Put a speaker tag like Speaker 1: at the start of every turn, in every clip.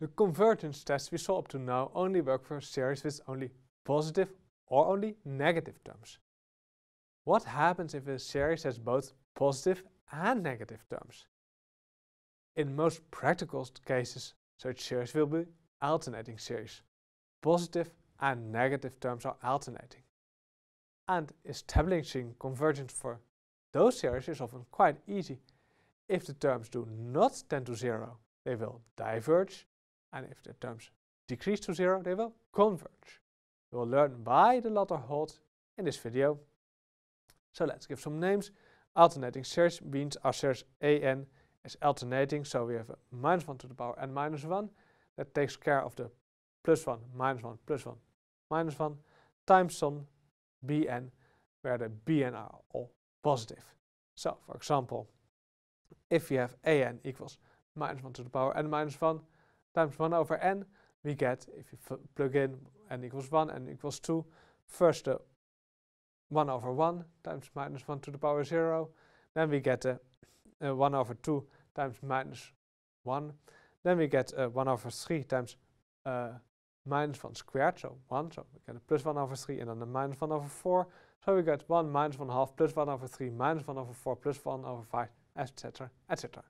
Speaker 1: The convergence tests we saw up to now only work for series with only positive or only negative terms. What happens if a series has both positive and negative terms? In most practical cases, such series will be alternating series. Positive and negative terms are alternating. And establishing convergence for those series is often quite easy. If the terms do not tend to zero, they will diverge and if the terms decrease to zero, they will converge. We will learn why the latter holds in this video. So let's give some names. Alternating series means our series an is alternating, so we have a minus 1 to the power n minus 1. That takes care of the plus 1, minus 1, plus 1, minus 1 times some bn, where the bn are all positive. So, for example, if you have an equals minus 1 to the power n minus 1, times 1 over n, we get, if you plug in n equals 1, n equals 2, first the 1 over 1 times minus 1 to the power 0, then we get a, a 1 over 2 times minus 1, then we get a 1 over 3 times uh, minus 1 squared, so 1, so we get a plus 1 over 3 and then a minus 1 over 4, so we get 1 minus 1 half plus 1 over 3 minus 1 over 4 plus 1 over 5, etc., etc.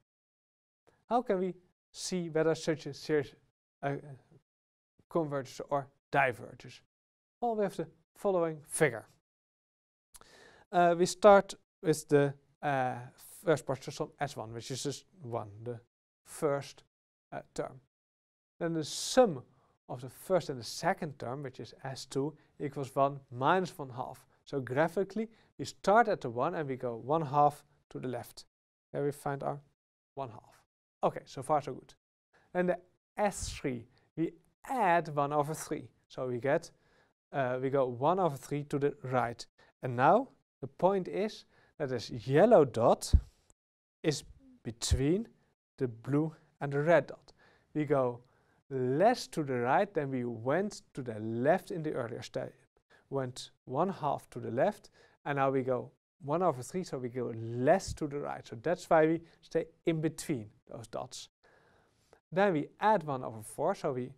Speaker 1: How can we see whether such a series uh, converges or diverges. All have the following figure. Uh, we start with the uh, first partial sum S1, which is just 1, the first uh, term. Then the sum of the first and the second term, which is S2, equals 1 minus 1 half. So graphically, we start at the 1 and we go 1 half to the left. There we find our 1 half. Okay, so far so good. And the S3, we add 1 over 3. So we get, uh, we go 1 over 3 to the right. And now the point is that this yellow dot is between the blue and the red dot. We go less to the right than we went to the left in the earlier step. Went one half to the left and now we go one over 3, so we go less to the right. So that's why we stay in between those dots. Then we add 1 over 4, so we,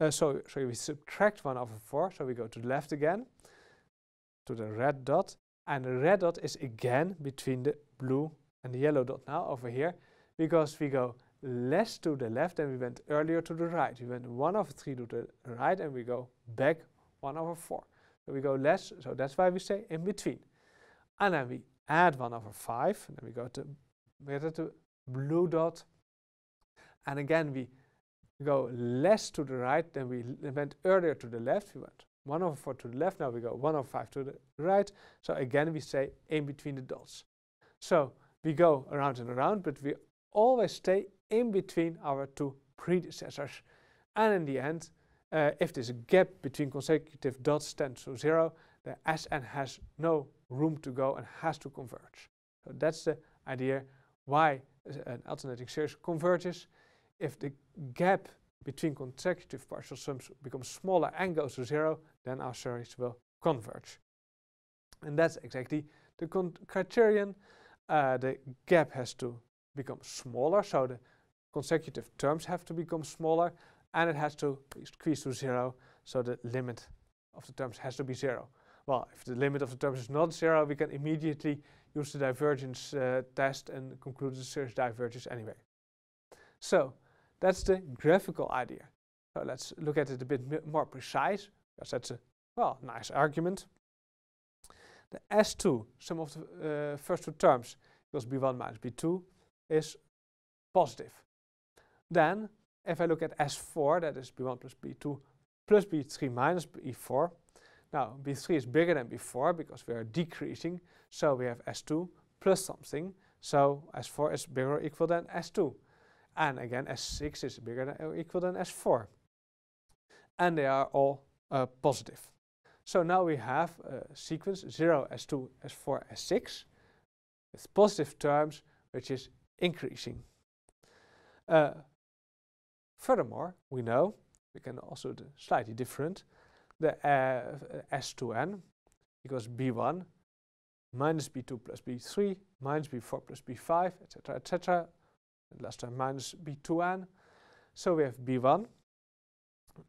Speaker 1: uh, so, so we subtract 1 over 4, so we go to the left again, to the red dot, and the red dot is again between the blue and the yellow dot now over here, because we go less to the left than we went earlier to the right. We went 1 over 3 to the right, and we go back 1 over 4. So we go less, so that's why we say in between and then we add 1 over 5, and then we go to, we get to blue dot, and again we go less to the right than we went earlier to the left. We went 1 over 4 to the left, now we go 1 over 5 to the right. So again we say in between the dots. So we go around and around, but we always stay in between our two predecessors. And in the end, uh, if this gap between consecutive dots tends to 0, the SN has no room to go and has to converge. So that's the idea why uh, an alternating series converges. If the gap between consecutive partial sums becomes smaller and goes to zero, then our series will converge. And that's exactly the criterion. Uh, the gap has to become smaller, so the consecutive terms have to become smaller, and it has to squeeze to zero, so the limit of the terms has to be zero. Well, if the limit of the terms is not zero, we can immediately use the divergence uh, test and conclude the search diverges anyway. So that's the graphical idea. So let's look at it a bit more precise, because that's a well nice argument. The S2, sum of the uh, first two terms, because B1 minus B2 is positive. Then, if I look at S4, that is B1 plus B2 plus B3 minus B4, now, B3 is bigger than before because we are decreasing, so we have S2 plus something, so S4 is bigger or equal than S2. And again, S6 is bigger than or equal than S4. And they are all uh, positive. So now we have a sequence 0, S2, S4, S6 with positive terms, which is increasing. Uh, furthermore, we know, we can also do slightly different, the S2n because B1 minus B2 plus B3 minus B4 plus B5, etc., etc. Last time minus B2n. So we have B1.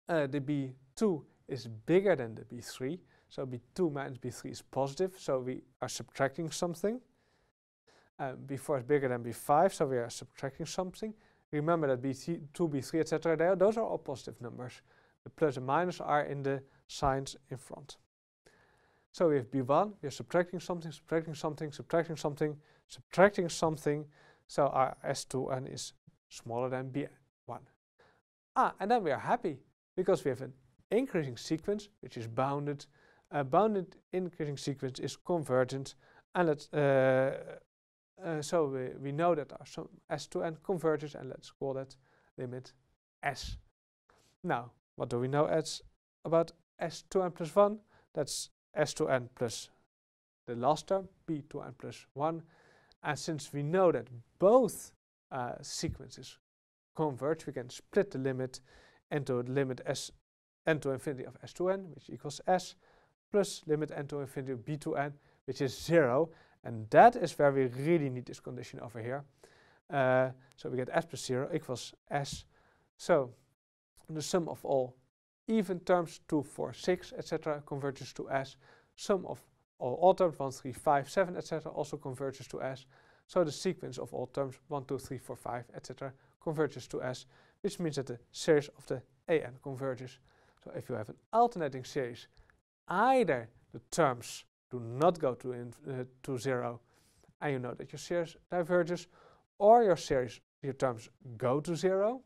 Speaker 1: Uh, the B2 is bigger than the B3. So B2 minus B3 is positive. So we are subtracting something. Uh, B4 is bigger than B5. So we are subtracting something. Remember that B2, B3, etc. Those are all positive numbers. The plus and minus are in the signs in front. So we have b1, we are subtracting something, subtracting something, subtracting something, subtracting something. So our s2n is smaller than b1. Ah, and then we are happy because we have an increasing sequence which is bounded. A bounded increasing sequence is convergent, and let's, uh, uh, so we, we know that our s2n converges, and let's call that limit s. Now, what do we know as about S2n plus 1, that's S2n plus the last term, B2n plus 1. And since we know that both uh, sequences converge, we can split the limit into limit S n to infinity of S2n, which equals S, plus limit n to infinity of B2n, which is 0. And that is where we really need this condition over here. Uh, so we get S plus 0 equals S. So the sum of all even terms 2, 4, 6, etc. converges to S. Sum of all, all terms 1, 3, 5, 7, etc. also converges to S. So the sequence of all terms 1, 2, 3, 4, 5, etc. converges to S, which means that the series of the AN converges. So if you have an alternating series, either the terms do not go to, in, uh, to 0 and you know that your series diverges, or your series, your terms go to 0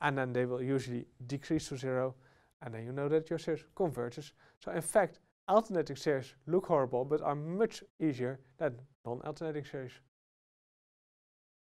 Speaker 1: and then they will usually decrease to 0 and then you know that your search converges. So in fact, alternating shares look horrible, but are much easier than non-alternating shares.